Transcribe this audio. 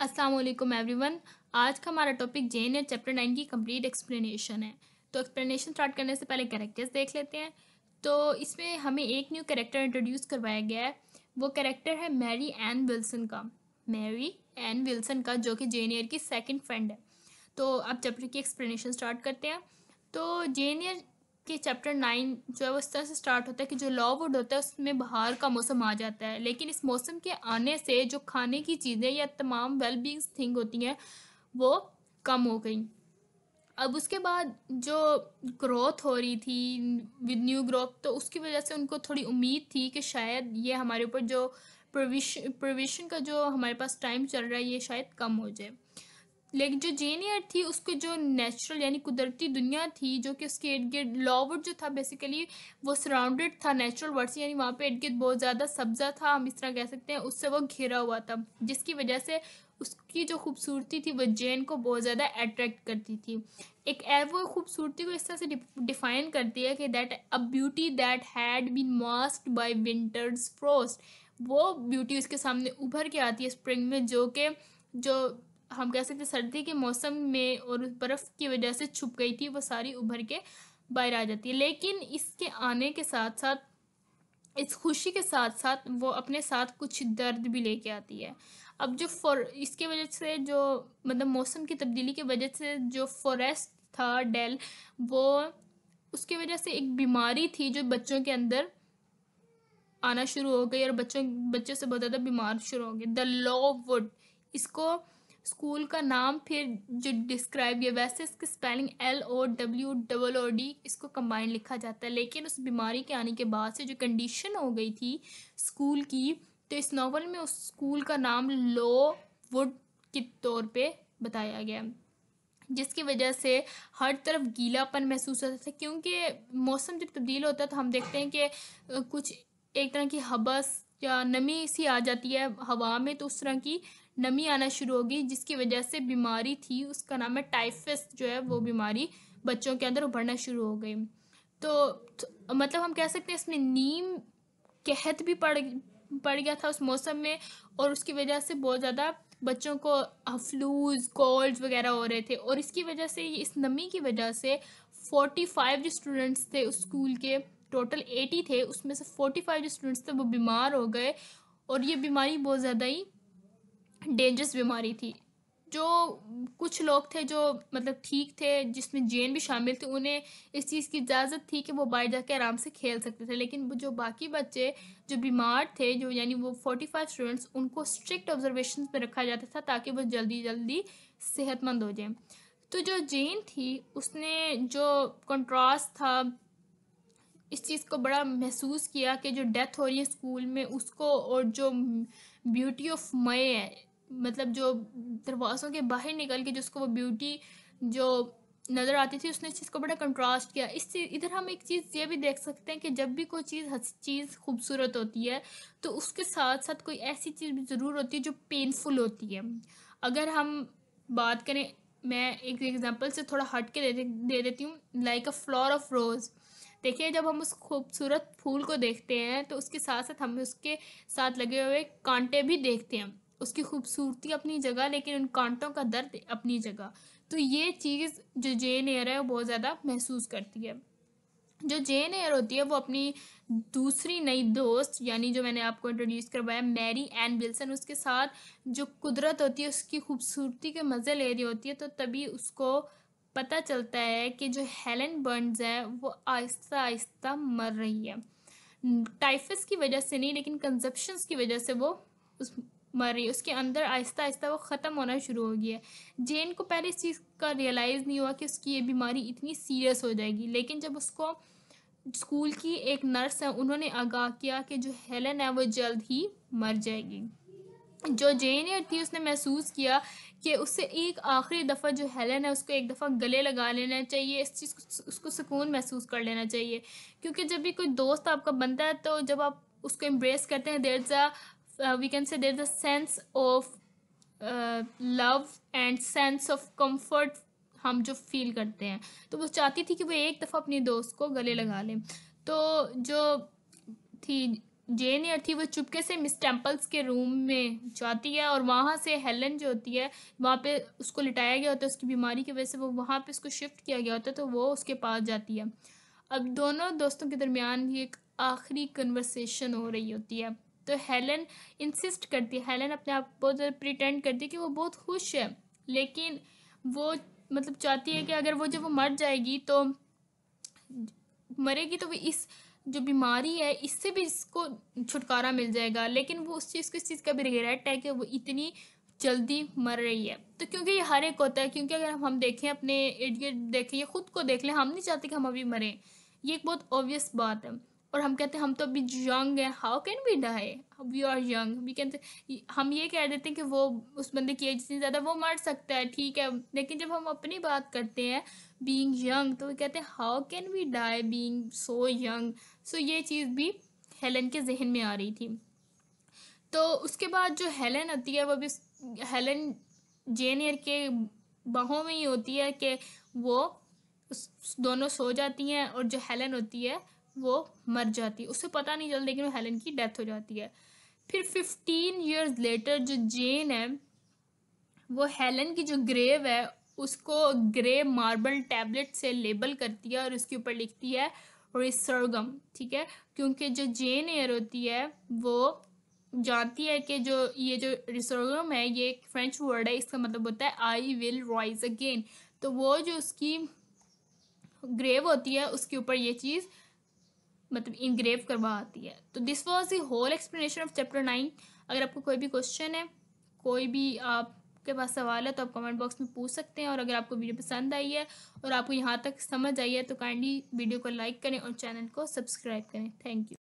Aslam everyone आज का हमारा टॉपिक जेन है चैप्टर नाइन की कंप्लीट एक्सप्लेनेशन है तो एक्सप्लेनेशन स्टार्ट करने से पहले कैरेक्टर्स देख लेते हैं तो इसमें हमें एक न्यू कैरेक्टर इंट्रोड्यूस करवाया गया है वो कैरेक्टर है मैरी एन विल्सन का मैरी एन विल्सन का जो कि जेन एयर की सेकेंड फ्रेंड है तो अब चैप्टर की एक्सप्लेनेशन स्टार्ट करते हैं तो जेन एयर कि चैप्टर नाइन जो है वो इस तरह से स्टार्ट होता है कि जो लॉ वुड होता है उसमें बाहर का मौसम आ जाता है लेकिन इस मौसम के आने से जो खाने की चीज़ें या तमाम वेल बींग्स थिंग होती हैं वो कम हो गई अब उसके बाद जो ग्रोथ हो रही थी विद न्यू ग्रोथ तो उसकी वजह से उनको थोड़ी उम्मीद थी कि शायद ये हमारे ऊपर जो प्रोविश प्रोविशन का जो हमारे पास टाइम चल रहा है ये शायद कम हो जाए लेकिन जो जेन एयर थी उसको जो नेचुरल यानी कुदरती दुनिया थी जो कि उसके इर्द गिर्द लॉवुड जो था बेसिकली वो सराउंडेड था नेचुरल वर्ड से यानी वहाँ पे इर्द गिर्द बहुत ज़्यादा सब्जा था हम इस तरह कह सकते हैं उससे वो घिरा हुआ था जिसकी वजह से उसकी जो खूबसूरती थी वो जेन को बहुत ज़्यादा अट्रैक्ट करती थी एक वो खूबसूरती को इस तरह से डिफाइन करती है कि that a beauty that had been massed by winter's frost वो ब्यूटी उसके सामने उभर के आती है स्प्रिंग में जो कि जो हम कह सकते सर्दी के मौसम में और बर्फ़ की वजह से छुप गई थी वो सारी उभर के बाहर आ जाती है लेकिन इसके आने के साथ साथ इस खुशी के साथ साथ वो अपने साथ कुछ दर्द भी लेके आती है अब जो फॉर इसके वजह से जो मतलब मौसम की तब्दीली की वजह से जो फॉरेस्ट था डेल वो उसकी वजह से एक बीमारी थी जो बच्चों के अंदर आना शुरू हो गई और बच्चों बच्चों से बहुत ज़्यादा बीमार शुरू हो गए द लॉ वुड इसको स्कूल का नाम फिर जो डिस्क्राइब या वैसे इसकी spelling L O W double O D इसको कंबाइंड लिखा जाता है लेकिन उस बीमारी के आने के बाद से जो कंडीशन हो गई थी स्कूल की तो इस नावल में उस स्कूल का नाम लो वुड के तौर पे बताया गया जिसकी वजह से हर तरफ गीलापन महसूस होता था क्योंकि मौसम जब तब्दील होता है तो हम देखते हैं कि कुछ एक तरह की हबस या नमी सी आ जाती है हवा में तो उस तरह की नमी आना शुरू होगी जिसकी वजह से बीमारी थी उसका नाम है टाइफस जो है वो बीमारी बच्चों के अंदर उभरना शुरू हो गई तो, तो मतलब हम कह सकते हैं इसमें नीम कहत भी पड़ पड़ गया था उस मौसम में और उसकी वजह से बहुत ज़्यादा बच्चों को फ्लूज कोल्ड वगैरह हो रहे थे और इसकी वजह से इस नमी की वजह से फाइव जो स्टूडेंट्स थे उस स्कूल के टोटल एटी थे उसमें से फ़ाइव जो स्टूडेंट्स थे वो बीमार हो गए और ये बीमारी बहुत ज़्यादा ही डेंजरस बीमारी थी जो कुछ लोग थे जो मतलब ठीक थे जिसमें जेन भी शामिल थे उन्हें इस चीज़ की इजाज़त थी कि वो बाहर जाके आराम से खेल सकते थे लेकिन जो बाकी बच्चे जो बीमार थे जो यानी वो फोर्टी फाइव स्टूडेंट्स उनको स्ट्रिक्ट ऑब्जर्वेशन में रखा जाता था ताकि वो जल्दी जल्दी सेहतमंद हो जाए तो जो जेन थी उसने जो कंट्रास्ट था इस चीज़ को बड़ा महसूस किया कि जो डेथ हो रही है स्कूल में उसको और जो ब्यूटी ऑफ मई है मतलब जो दरवाज़ों के बाहर निकल के जिसको वो ब्यूटी जो नज़र आती थी उसने इस चीज़ को बड़ा कंट्रास्ट किया इस चीज़ इधर हम एक चीज़ ये भी देख सकते हैं कि जब भी कोई चीज़ हर चीज़ खूबसूरत होती है तो उसके साथ साथ कोई ऐसी चीज़ भी ज़रूर होती है जो पेनफुल होती है अगर हम बात करें मैं एक एग्जांपल से थोड़ा हट के दे, दे देती हूँ like a flower of rose देखिए जब हम उस खूबसूरत फूल को देखते हैं तो उसके साथ साथ हम उसके साथ लगे हुए कांटे भी देखते हैं उसकी खूबसूरती अपनी जगह लेकिन उन कांटों का दर्द अपनी जगह तो ये चीज़ जो जेन एयर है वो बहुत ज़्यादा महसूस करती है जो जेन एयर होती है वो अपनी दूसरी नई दोस्त यानी जो मैंने आपको इंट्रोड्यूस करवाया मैरी एन विल्सन उसके साथ जो कुदरत होती है उसकी खूबसूरती के मज़े ले रही होती है तो तभी उसको पता चलता है कि जो हेलन बर्नज है वो आहिस्ता आहिस्ता मर रही है टाइफस की वजह से नहीं लेकिन कंजप्शन की वजह से वो उस मर रही है उसके अंदर आहिस्ता आहिस्ता वो ख़त्म होना शुरू हो गया है जेन को पहले इस चीज़ का रियलाइज़ नहीं हुआ कि उसकी ये बीमारी इतनी सीरियस हो जाएगी लेकिन जब उसको स्कूल की एक नर्स है उन्होंने आगाह किया कि जो हेलन है वो जल्द ही मर जाएगी जो जेन थी उसने महसूस किया कि उससे एक आखिरी दफ़ा जो हेलन है उसको एक दफ़ा गले लगा लेना चाहिए इस चीज़ को उसको सुकून महसूस कर लेना चाहिए क्योंकि जब भी कोई दोस्त आपका बनता है तो जब आप उसको एम्ब्रेस करते हैं there is uh, we can say there's a sense of love and sense of comfort हम जो फील करते हैं तो वो चाहती थी कि वो एक दफ़ा अपनी दोस्त को गले लगा लें तो जो थी जेन एयर थी वो चुपके से मिस टेम्पल्स के रूम में जाती है और वहाँ से हेलन जो होती है वहाँ पे उसको लिटाया गया होता है उसकी बीमारी की वजह से वो वहाँ पे उसको शिफ्ट किया गया होता है तो वो उसके पास जाती है अब दोनों दोस्तों के दरमियान ही एक आखिरी कन्वर्सेशन हो रही होती है तो हेलन इंसिस्ट करती है हेलन अपने आप बहुत प्रिटेंड करती है कि वो बहुत खुश है लेकिन वो मतलब चाहती है कि अगर वो जब वो मर जाएगी तो मरेगी तो वो इस जो बीमारी है इससे भी इसको छुटकारा मिल जाएगा लेकिन वो उस चीज़ को इस चीज़ का भी रिग्रेट है कि वो इतनी जल्दी मर रही है तो क्योंकि ये हर एक होता है क्योंकि अगर हम देखें अपने इर्द गिर्द देखें या खुद को देख लें हम नहीं चाहते कि हम अभी मरें ये एक बहुत ऑब्वियस बात है और हम कहते हैं हम तो अभी यंग हैं how can we die we are young we can हम ये कह देते हैं कि वो उस बंदे की एज इतनी ज़्यादा वो मर सकता है ठीक है लेकिन जब हम अपनी बात करते हैं बींग यंग तो वो कहते हैं how can we die being so young सो ये चीज़ भी हेलन के जहन में आ रही थी तो उसके बाद जो हेलन होती है वो भी हेलन जेन एयर के बाहों में ही होती है कि वो दोनों सो जाती हैं और जो हेलन होती है वो मर जाती है उसे पता नहीं चलता लेकिन हेलन की डेथ हो जाती है फिर फिफ्टीन ईयर्स लेटर जो जेन है वो हेलन की जो ग्रेव है उसको ग्रे मार्बल टैबलेट से लेबल करती है और उसके ऊपर लिखती है रिसर्गम ठीक है क्योंकि जो जेन एयर होती है वो जानती है कि जो ये जो रिसर्गम है ये एक फ्रेंच वर्ड है इसका मतलब होता है आई विल राइज अगेन तो वो जो उसकी ग्रेव होती है उसके ऊपर ये चीज़ मतलब इंग्रेव करवा आती है तो this was the whole explanation of chapter nine अगर आपको कोई भी क्वेश्चन है कोई भी आपके पास सवाल है तो आप कमेंट बॉक्स में पूछ सकते हैं और अगर आपको वीडियो पसंद आई है और आपको यहाँ तक समझ आई है तो काइंडली वीडियो को लाइक करें और चैनल को सब्सक्राइब करें थैंक यू